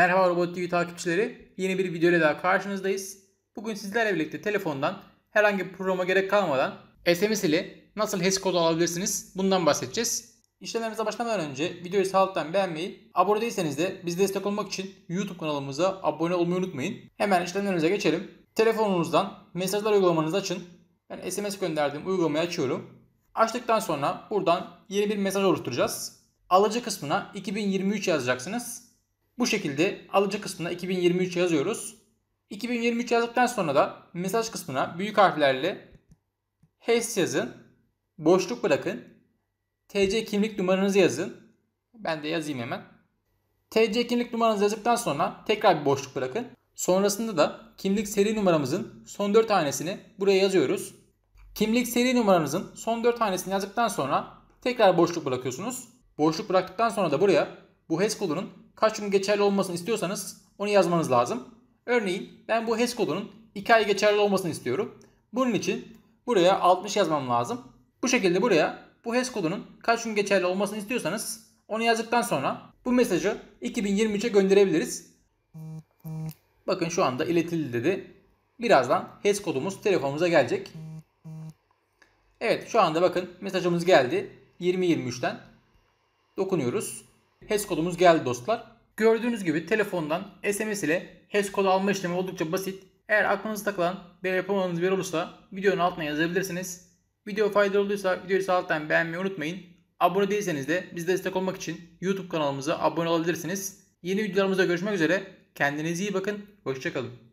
Merhaba Robot TV takipçileri. Yeni bir videoyla daha karşınızdayız. Bugün sizlerle birlikte telefondan herhangi bir programa gerek kalmadan SMS ile nasıl HES kodu alabilirsiniz bundan bahsedeceğiz. İşlemlerimize başlamadan önce videoyu sağlıktan beğenmeyi, abone değilseniz de bizi destek olmak için YouTube kanalımıza abone olmayı unutmayın. Hemen işlemlerimize geçelim. Telefonunuzdan mesajlar uygulamanızı açın. Ben SMS gönderdiğim uygulamayı açıyorum. Açtıktan sonra buradan yeni bir mesaj oluşturacağız. Alıcı kısmına 2023 yazacaksınız. Bu şekilde alıcı kısmına 2023 yazıyoruz. 2023 yazdıktan sonra da mesaj kısmına büyük harflerle HES yazın, boşluk bırakın, TC kimlik numaranızı yazın. Ben de yazayım hemen. TC kimlik numaranızı yazdıktan sonra tekrar bir boşluk bırakın. Sonrasında da kimlik seri numaramızın son 4 tanesini buraya yazıyoruz. Kimlik seri numaranızın son 4 tanesini yazdıktan sonra tekrar boşluk bırakıyorsunuz. Boşluk bıraktıktan sonra da buraya bu HES kaç gün geçerli olmasını istiyorsanız onu yazmanız lazım. Örneğin ben bu HES kodunun 2 ay geçerli olmasını istiyorum. Bunun için buraya 60 yazmam lazım. Bu şekilde buraya bu HES kaç gün geçerli olmasını istiyorsanız onu yazdıktan sonra bu mesajı 2023'e gönderebiliriz. Bakın şu anda iletildi dedi. Birazdan HES kodumuz telefonumuza gelecek. Evet şu anda bakın mesajımız geldi. 2023'ten dokunuyoruz. HES kodumuz geldi dostlar. Gördüğünüz gibi telefondan SMS ile HES kodu alma işlemi oldukça basit. Eğer aklınızda takılan veya yapamadığınız bir olursa videonun altına yazabilirsiniz. Video faydalı olduysa videoyu sağ alttan beğenmeyi unutmayın. Abone değilseniz de bize destek olmak için YouTube kanalımıza abone olabilirsiniz. Yeni videolarımızda görüşmek üzere. Kendinize iyi bakın. Hoşçakalın.